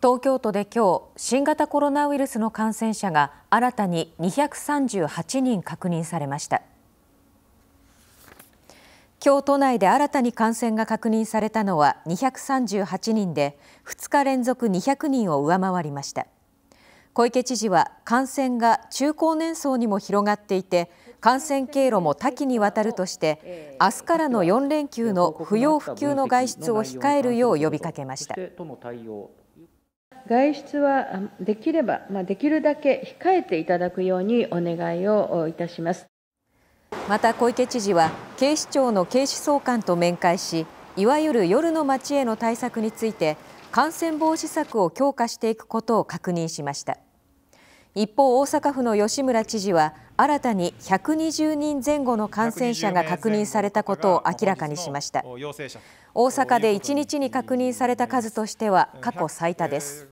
東京都で今日新型コロナウイルスの感染者が新たに238人確認されました今日都内で新たに感染が確認されたのは238人で2日連続200人を上回りました小池知事は感染が中高年層にも広がっていて感染経路も多岐にわたるとして明日からの4連休の不要不急の外出を控えるよう呼びかけました。外出はできれば、まあ、できるだけ控えていただくようにお願いをいたしますまた小池知事は警視庁の警視総監と面会しいわゆる夜の街への対策について感染防止策を強化していくことを確認しました一方大阪府の吉村知事は新たに120人前後の感染者が確認されたことを明らかにしました大阪で1日に確認された数としては過去最多です